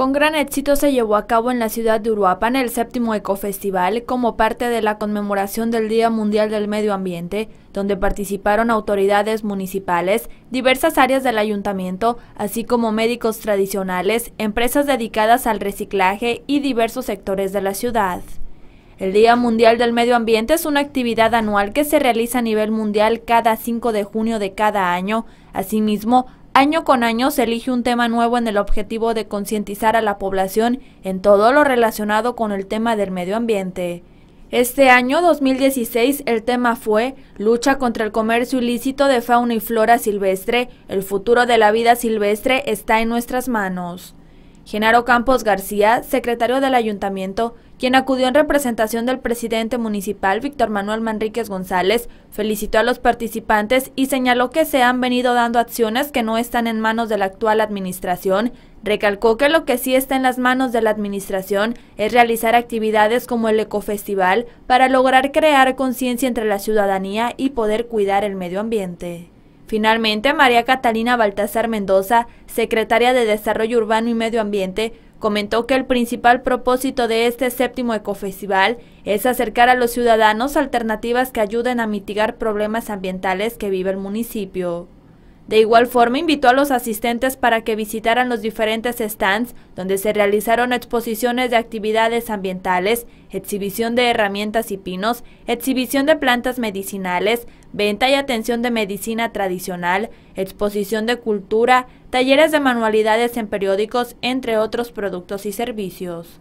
Con gran éxito se llevó a cabo en la ciudad de Uruapan el séptimo Ecofestival como parte de la conmemoración del Día Mundial del Medio Ambiente, donde participaron autoridades municipales, diversas áreas del ayuntamiento, así como médicos tradicionales, empresas dedicadas al reciclaje y diversos sectores de la ciudad. El Día Mundial del Medio Ambiente es una actividad anual que se realiza a nivel mundial cada 5 de junio de cada año. Asimismo, Año con año se elige un tema nuevo en el objetivo de concientizar a la población en todo lo relacionado con el tema del medio ambiente. Este año 2016 el tema fue Lucha contra el comercio ilícito de fauna y flora silvestre. El futuro de la vida silvestre está en nuestras manos. Genaro Campos García, secretario del ayuntamiento, quien acudió en representación del presidente municipal Víctor Manuel Manríquez González, felicitó a los participantes y señaló que se han venido dando acciones que no están en manos de la actual administración. Recalcó que lo que sí está en las manos de la administración es realizar actividades como el Ecofestival para lograr crear conciencia entre la ciudadanía y poder cuidar el medio ambiente. Finalmente, María Catalina Baltasar Mendoza, secretaria de Desarrollo Urbano y Medio Ambiente, comentó que el principal propósito de este séptimo ecofestival es acercar a los ciudadanos alternativas que ayuden a mitigar problemas ambientales que vive el municipio. De igual forma, invitó a los asistentes para que visitaran los diferentes stands donde se realizaron exposiciones de actividades ambientales, exhibición de herramientas y pinos, exhibición de plantas medicinales, venta y atención de medicina tradicional, exposición de cultura, talleres de manualidades en periódicos, entre otros productos y servicios.